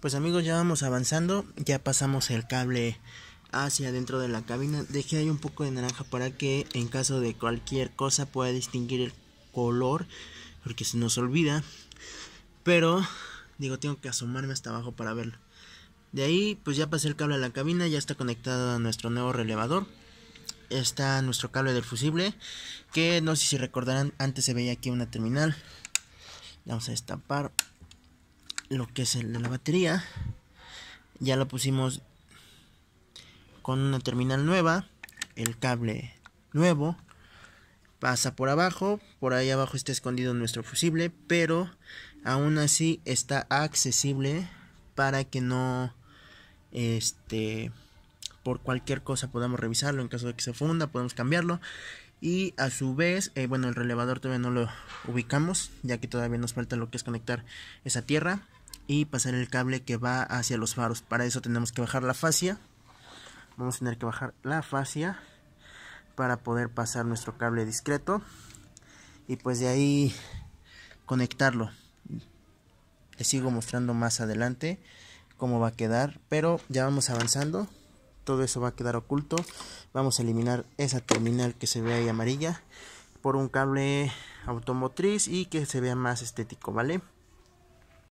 Pues amigos, ya vamos avanzando, ya pasamos el cable hacia dentro de la cabina. Dejé ahí un poco de naranja para que en caso de cualquier cosa pueda distinguir el color, porque se nos olvida. Pero, digo, tengo que asomarme hasta abajo para verlo. De ahí, pues ya pasé el cable a la cabina, ya está conectado a nuestro nuevo relevador. Está nuestro cable del fusible, que no sé si recordarán, antes se veía aquí una terminal. Vamos a destapar lo que es el de la batería. Ya lo pusimos con una terminal nueva, el cable nuevo. Pasa por abajo, por ahí abajo está escondido nuestro fusible, pero aún así está accesible para que no este por cualquier cosa podamos revisarlo en caso de que se funda podemos cambiarlo y a su vez eh, bueno el relevador todavía no lo ubicamos ya que todavía nos falta lo que es conectar esa tierra y pasar el cable que va hacia los faros. Para eso tenemos que bajar la fascia. Vamos a tener que bajar la fascia para poder pasar nuestro cable discreto y pues de ahí conectarlo. Les sigo mostrando más adelante cómo va a quedar, pero ya vamos avanzando. Todo eso va a quedar oculto. Vamos a eliminar esa terminal que se ve ahí amarilla por un cable automotriz y que se vea más estético, ¿vale?